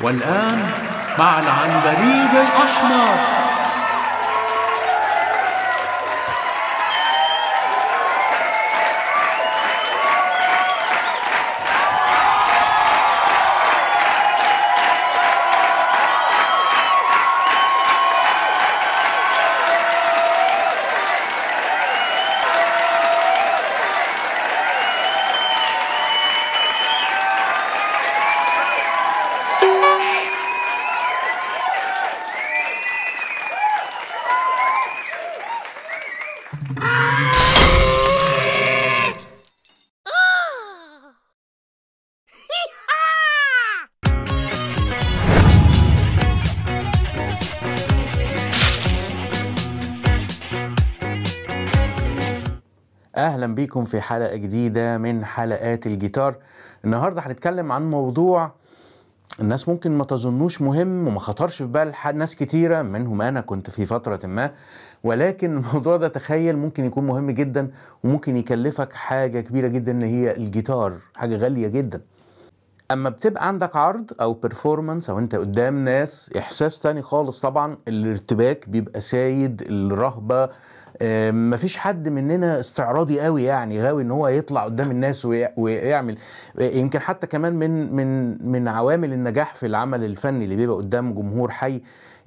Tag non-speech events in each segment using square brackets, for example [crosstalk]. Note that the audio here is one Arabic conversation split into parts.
والآن مع العنبريب الأحمر اهلا بيكم في حلقه جديده من حلقات الجيتار النهارده هنتكلم عن موضوع الناس ممكن ما تظنوش مهم وما خطرش في بال ناس كتيره منهم انا كنت في فتره ما ولكن [laughs] الموضوع ده تخيل ممكن يكون مهم جدا وممكن يكلفك حاجه كبيره جدا اللي هي الجيتار حاجه غاليه جدا اما بتبقى عندك عرض او بيرفورمانس او انت قدام ناس احساس تاني خالص طبعا الارتباك بيبقى سايد الرهبه مفيش حد مننا استعراضي قوي يعني غاوي ان هو يطلع قدام الناس ويعمل يمكن حتى كمان من من من عوامل النجاح في العمل الفني اللي بيبقى قدام جمهور حي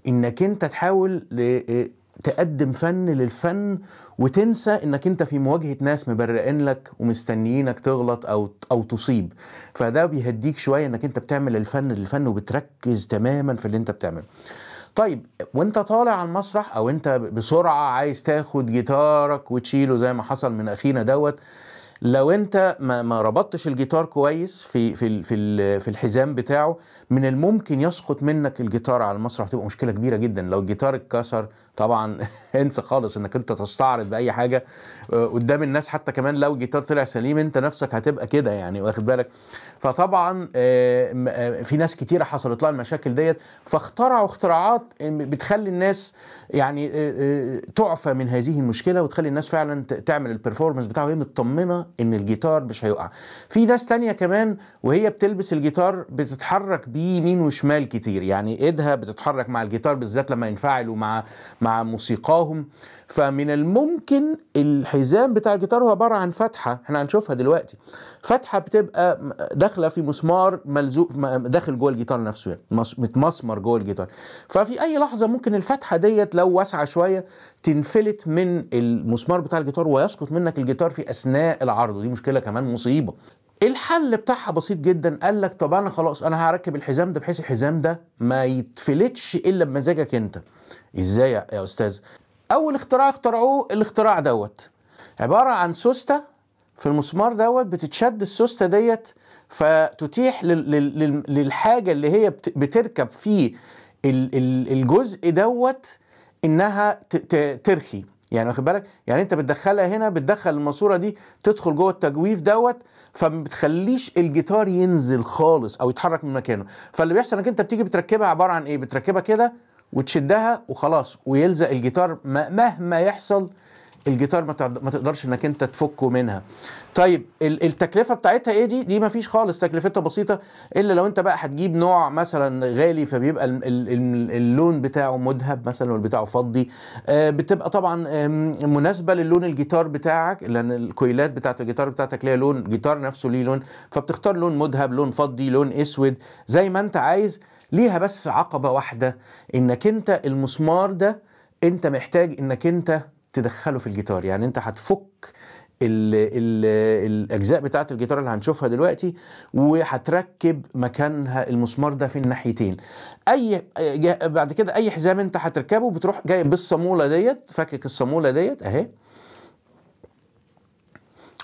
انك انت تحاول آه، تقدم فن للفن وتنسى انك انت في مواجهه ناس مبرقين لك ومستنيينك تغلط او او تصيب فده بيهديك شويه انك انت بتعمل الفن للفن وبتركز تماما في اللي انت بتعمله طيب وانت طالع على المسرح او انت بسرعه عايز تاخد جيتارك وتشيله زي ما حصل من اخينا دوت لو انت ما, ربطتش الجيتار كويس في في, في الحزام بتاعه من الممكن يسقط منك الجيتار على المسرح تبقى مشكله كبيره جدا لو الجيتار اتكسر طبعا [laughs] انسى خالص انك انت تستعرض باي حاجه آه، قدام الناس حتى كمان لو الجيتار طلع سليم انت نفسك هتبقى كده يعني واخد بالك فطبعا آه، آه، في ناس كتيره حصلت لها المشاكل ديت فاخترعوا اختراعات بتخلي الناس يعني تعفى من هذه المشكله وتخلي الناس فعلا تعمل البرفورمانس بتاعه وهي مطمنه ان الجيتار مش هيقع في ناس تانية كمان وهي بتلبس الجيتار بتتحرك بيه يمين وشمال كتير يعني ايدها بتتحرك مع الجيتار بالذات لما ينفعلوا مع مع موسيقاهم فمن الممكن الحزام بتاع الجيتار هو عباره عن فتحه احنا هنشوفها دلوقتي فتحه بتبقى داخله في مسمار ملزوق داخل جوه الجيتار نفسه يعني متمسمر جوه الجيتار ففي اي لحظه ممكن الفتحه ديت لو واسعه شويه تنفلت من المسمار بتاع الجيتار ويسقط منك الجيتار في اثناء العرض ودي مشكله كمان مصيبه الحل بتاعها بسيط جدا قال لك طب انا خلاص انا هركب الحزام ده بحيث الحزام ده ما يتفلتش الا بمزاجك انت ازاي يا استاذ اول اختراع اخترعوه الاختراع دوت عباره عن سوسته في المسمار دوت بتتشد السوسته ديت فتتيح للحاجه اللي هي بتركب فيه الجزء دوت انها ترخي يعني واخد بالك يعني انت بتدخلها هنا بتدخل الماسوره دي تدخل جوه التجويف دوت فما بتخليش الجيتار ينزل خالص او يتحرك من مكانه فاللي بيحصل انك انت بتيجي بتركبها عباره عن ايه بتركبها كده وتشدها وخلاص ويلزق الجيتار مهما يحصل الجيتار ما تقدرش انك انت تفكه منها طيب التكلفه بتاعتها ايه دي دي مفيش خالص تكلفتها بسيطه الا لو انت بقى هتجيب نوع مثلا غالي فبيبقى اللون بتاعه مذهب مثلا والبتاعه فضي آه، بتبقى طبعا مناسبه للون الجيتار بتاعك لان الكويلات بتاعت الجيتار بتاعتك ليها لون جيتار نفسه ليه لون فبتختار لون مذهب لون فضي لون اسود زي ما انت عايز ليها بس عقبه واحده انك انت المسمار ده انت محتاج انك انت تدخله في الجيتار يعني انت هتفك الـ الـ الاجزاء بتاعه الجيتار اللي هنشوفها دلوقتي وهتركب مكانها المسمار ده في الناحيتين اي بعد كده اي حزام انت هتركبه بتروح جاي بالصاموله ديت فكك الصاموله ديت اهي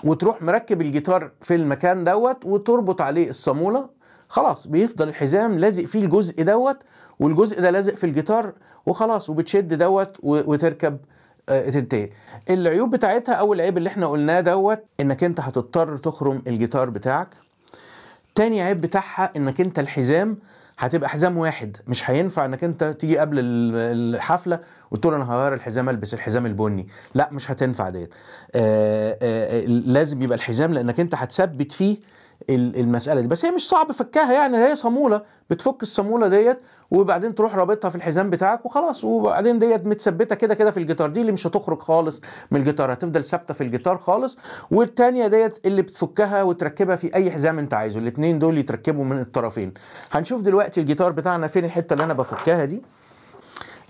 وتروح مركب الجيتار في المكان دوت وتربط عليه الصاموله خلاص بيفضل الحزام لازق فيه الجزء دوت والجزء ده لازق في الجيتار وخلاص وبتشد دوت وتركب آه، تنتهي العيوب بتاعتها اول عيب اللي احنا قلناه دوت انك انت هتضطر تخرم الجيتار بتاعك تاني عيب بتاعها انك انت الحزام هتبقى حزام واحد مش هينفع انك انت تيجي قبل الحفله وتقول انا هغير الحزام البس الحزام البني لا مش هتنفع ديت آه، آه، لازم يبقى الحزام لانك انت هتثبت فيه المساله دي بس هي مش صعب فكها يعني هي صاموله بتفك الصاموله ديت وبعدين تروح رابطها في الحزام بتاعك وخلاص وبعدين ديت متثبته كده كده في الجيتار دي اللي مش هتخرج خالص من الجيتار هتفضل ثابته في الجيتار خالص والثانيه ديت اللي بتفكها وتركبها في اي حزام انت عايزه الاثنين دول يتركبوا من الطرفين هنشوف دلوقتي الجيتار بتاعنا فين الحته اللي انا بفكها دي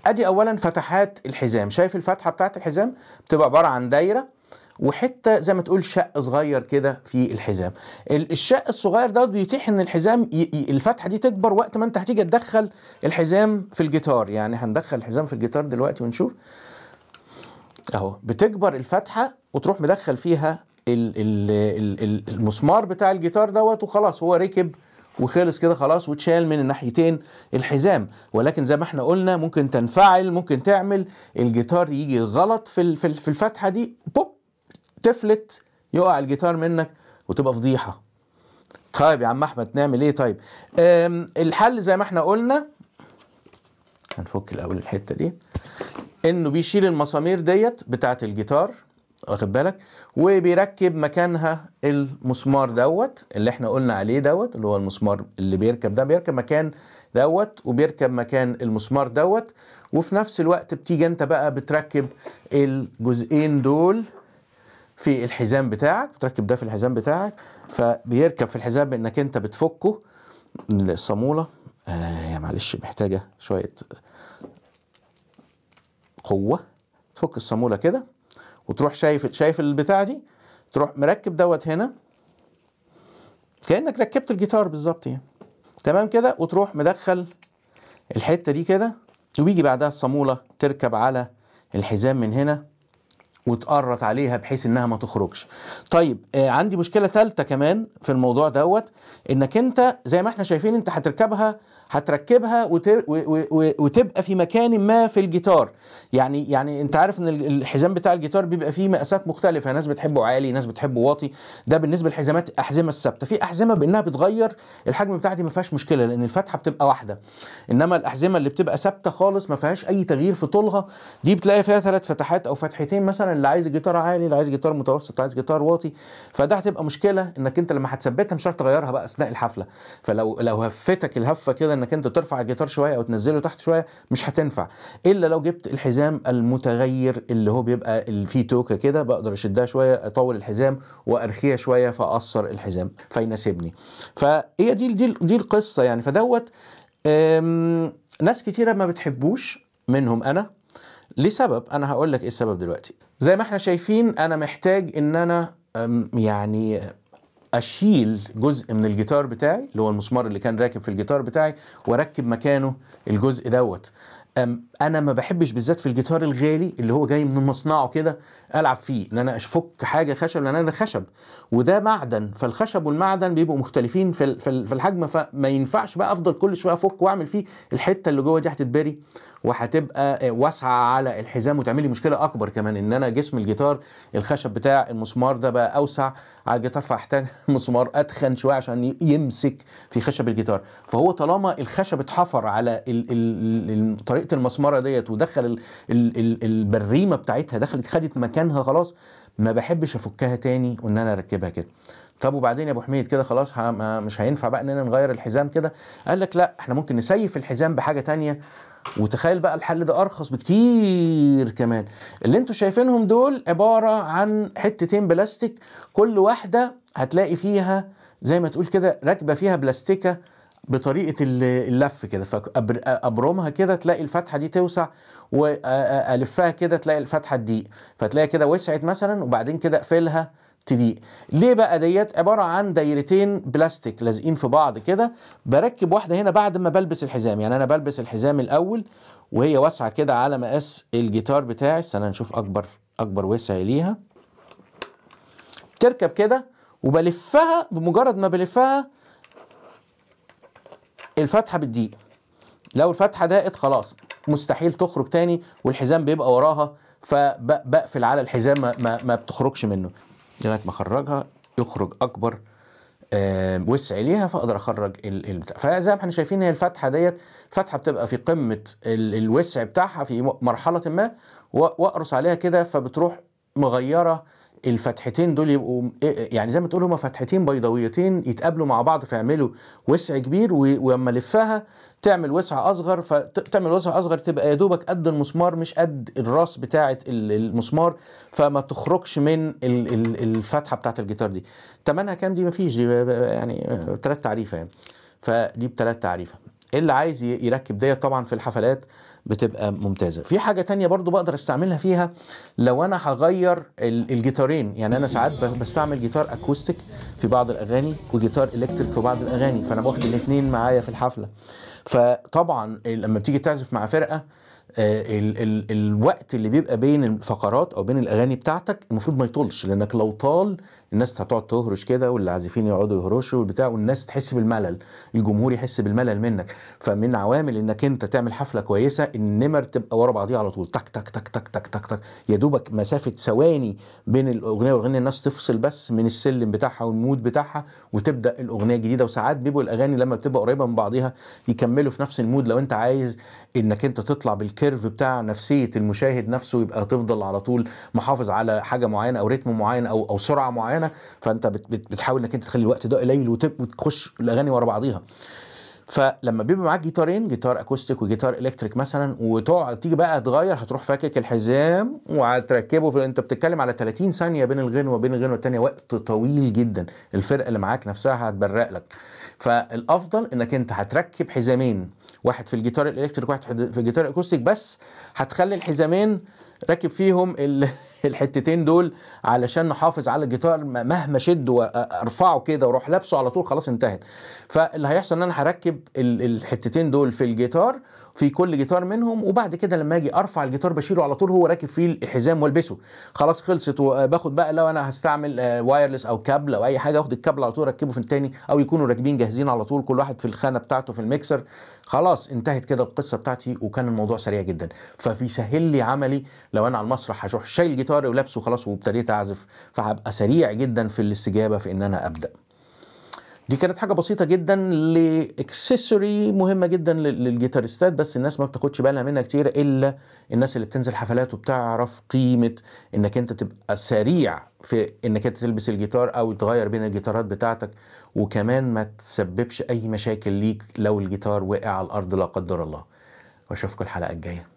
ادي اولا فتحات الحزام شايف الفتحه بتاعت الحزام بتبقى عباره عن دايره وحته زي ما تقول شق صغير كده في الحزام الشق الصغير ده بيتيح ان الحزام الفتحه دي تكبر وقت ما انت هتيجي تدخل الحزام في الجيتار يعني هندخل الحزام في الجيتار دلوقتي ونشوف اهو بتكبر الفتحه وتروح مدخل فيها المسمار بتاع الجيتار دوت وخلاص هو ركب وخلص كده خلاص واتشال من الناحيتين الحزام ولكن زي ما احنا قلنا ممكن تنفعل ممكن تعمل الجيتار يجي غلط في الفتحه دي بوب تفلت يقع الجيتار منك وتبقى فضيحه طيب يا عم احمد نعمل ايه طيب الحل زي ما احنا قلنا هنفك الاول الحته دي انه بيشيل المسامير ديت بتاعه الجيتار واخد بالك وبيركب مكانها المسمار دوت اللي احنا قلنا عليه دوت اللي هو المسمار اللي بيركب ده بيركب مكان دوت وبيركب مكان المسمار دوت وفي نفس الوقت بتيجي انت بقى بتركب الجزئين دول في الحزام بتاعك بتركب ده في الحزام بتاعك فبيركب في الحزام بانك انت بتفكه الصاموله آه يا يعني معلش محتاجه شويه قوه تفك الصاموله كده وتروح شايف شايف البتاع دي تروح مركب دوت هنا كانك ركبت الجيتار بالظبط يعني تمام كده وتروح مدخل الحته دي كده وبيجي بعدها الصاموله تركب على الحزام من هنا وتقرط عليها بحيث انها ما تخرجش طيب آه عندي مشكله ثالثه كمان في الموضوع دوت انك انت زي ما احنا شايفين انت هتركبها هتركبها وتبقى في مكان ما في الجيتار يعني يعني انت عارف ان الحزام بتاع الجيتار بيبقى فيه مقاسات مختلفه ناس بتحبه عالي ناس بتحبه واطي ده بالنسبه للحزامات الاحزمه الثابته في احزمه بانها بتغير الحجم بتاعتي ما فيهاش مشكله لان الفتحه بتبقى واحده انما الاحزمه اللي بتبقى ثابته خالص ما فيهاش اي تغيير في طولها دي بتلاقي فيها ثلاث فتحات او فتحتين مثلا اللي عايز جيتار عالي اللي عايز جيتار متوسط اللي عايز جيتار واطي فده هتبقى مشكله انك انت لما هتثبتها مش هتغيرها بقى اثناء الحفله فلو لو هفتك الهفه كده انك انت ترفع الجيتار شويه او تنزله تحت شويه مش هتنفع الا لو جبت الحزام المتغير اللي هو بيبقى اللي فيه توكه كده بقدر اشدها شويه اطول الحزام وارخيها شويه فاقصر الحزام فيناسبني فهي دي دي دي القصه يعني فدوت ناس كتيره ما بتحبوش منهم انا لسبب انا هقول لك ايه السبب دلوقتي زي ما احنا شايفين انا محتاج ان انا يعني اشيل جزء من الجيتار بتاعي اللي هو المسمار اللي كان راكب في الجيتار بتاعي واركب مكانه الجزء دوت انا ما بحبش بالذات في الجيتار الغالي اللي هو جاي من مصنعه كده العب فيه ان انا افك حاجه خشب لان انا خشب وده معدن فالخشب والمعدن بيبقوا مختلفين في في الحجم فما ينفعش بقى افضل كل شويه افك واعمل فيه الحته اللي جوه دي هتتبري وهتبقى آه، واسعه على الحزام وتعمل لي مشكله اكبر كمان ان انا جسم الجيتار الخشب بتاع المسمار ده بقى اوسع على الجيتار فاحتاج [laughs] مسمار اتخن شويه عشان يمسك في خشب الجيتار فهو طالما الخشب اتحفر على طريقه المسمار المرأة ديت ودخل ال ال ال البريمة بتاعتها دخلت خدت مكانها خلاص ما بحبش افكها تاني وان انا اركبها كده طب وبعدين يا ابو حميد كده خلاص مش هينفع بقى اننا نغير الحزام كده قال لك لا احنا ممكن نسيف الحزام بحاجه تانية وتخيل بقى الحل ده ارخص بكتير كمان اللي انتوا شايفينهم دول عباره عن حتتين بلاستيك كل واحده هتلاقي فيها زي ما تقول كده راكبه فيها بلاستيكه بطريقه اللف كده فابرمها كده تلاقي الفتحه دي توسع والفها كده تلاقي الفتحه تضيق فتلاقي كده وسعت مثلا وبعدين كده اقفلها تضيق ليه بقى ديت عباره عن دايرتين بلاستيك لازقين في بعض كده بركب واحده هنا بعد ما بلبس الحزام يعني انا بلبس الحزام الاول وهي واسعه كده على مقاس الجيتار بتاعي استنى نشوف اكبر اكبر وسع ليها تركب كده وبلفها بمجرد ما بلفها الفتحه بتضيق لو الفتحه ضاقت خلاص مستحيل تخرج تاني والحزام بيبقى وراها فبقفل على الحزام ما, ما بتخرجش منه لغايه ما اخرجها يخرج اكبر وسع ليها فاقدر اخرج البتاع فزي ما احنا شايفين هي الفتحه ديت فتحه بتبقى في قمه الوسع بتاعها في مرحله ما واقرص عليها كده فبتروح مغيره الفتحتين دول يبقوا إيه- إيه- يعني زي ما تقول هما فتحتين بيضاويتين يتقابلوا مع بعض فيعملوا وسع كبير ولما لفها تعمل وسع اصغر فتعمل وسع اصغر تبقى يا دوبك قد المسمار مش قد الراس بتاعه المسمار فما تخرجش من الفتحه بتاعه الجيتار دي تمنها كام دي مفيش دي يعني ثلاث آه، تعريفه يعني فدي بثلاث تعريفه اللي عايز يركب ديت طبعا في الحفلات بتبقى ممتازه في حاجه تانية برضو بقدر استعملها فيها لو انا هغير الجيتارين يعني انا ساعات بستعمل جيتار اكوستيك في بعض الاغاني وجيتار الكتريك في بعض الاغاني فانا باخد الاثنين معايا في الحفله فطبعا لما بتيجي تعزف مع فرقه الـ آه، الـ الوقت اللي بيبقى بين الفقرات او بين الاغاني بتاعتك المفروض ما يطولش لانك لو طال الناس هتقعد تهرش كده واللي عازفين يقعدوا يهرشوا والبتاع والناس تحس بالملل الجمهور يحس بالملل منك فمن عوامل انك انت تعمل حفله كويسه النمر تبقى ورا بعضيها على طول تك تك تك تك تك تك تك يا دوبك مسافه ثواني بين الاغنيه والغنيه الناس تفصل بس من السلم بتاعها والمود بتاعها وتبدا الاغنيه الجديده وساعات بيبقوا الاغاني لما بتبقى قريبه من بعضيها يكملوا في نفس المود لو انت عايز انك انت تطلع بالكيرف بتاع نفسيه المشاهد نفسه يبقى تفضل على طول محافظ على حاجه معينه او ريتم معين او او سرعه معينه معانا فانت بتحاول انك انت تخلي الوقت ده قليل وتخش الاغاني ورا بعضيها فلما بيبقى معاك جيتارين جيتار اكوستيك وجيتار الكتريك مثلا وتقعد تيجي بقى تغير هتروح فاكك الحزام وهتركبه في انت بتتكلم على 30 ثانيه بين الغنوه وبين الغنوه الثانيه وقت طويل جدا الفرقه اللي معاك نفسها هتبرق لك فالافضل انك انت هتركب حزامين واحد في الجيتار الالكتريك واحد في الجيتار الاكوستيك بس هتخلي الحزامين راكب فيهم [laughs] الحتتين دول علشان نحافظ على الجيتار مهما شد وارفعه كده واروح لابسه على طول خلاص انتهت فاللي هيحصل ان انا هركب الحتتين دول في الجيتار في كل جيتار منهم وبعد كده لما اجي ارفع الجيتار بشيله على طول هو راكب فيه الحزام والبسه خلاص خلصت وباخد بقى لو انا هستعمل وايرلس آه، او كابل او اي حاجه اخد الكابل على طول اركبه في التاني او يكونوا راكبين جاهزين على طول كل واحد في الخانه بتاعته في الميكسر خلاص انتهت كده القصه بتاعتي وكان الموضوع سريع جدا فبيسهل لي عملي لو انا على المسرح هروح شايل الجيتار ولابسه خلاص وابتديت اعزف فهبقى سريع جدا في الاستجابه في ان انا ابدا دي كانت حاجه بسيطه جدا لاكسسوري مهمه جدا للجيتارستات بس الناس ما بتاخدش بالها منها كتير الا الناس اللي بتنزل حفلات وبتعرف قيمه انك انت تبقى سريع في انك انت تلبس الجيتار او تغير بين الجيتارات بتاعتك وكمان ما تسببش اي مشاكل ليك لو الجيتار وقع على الارض لا قدر الله واشوفكم الحلقه الجايه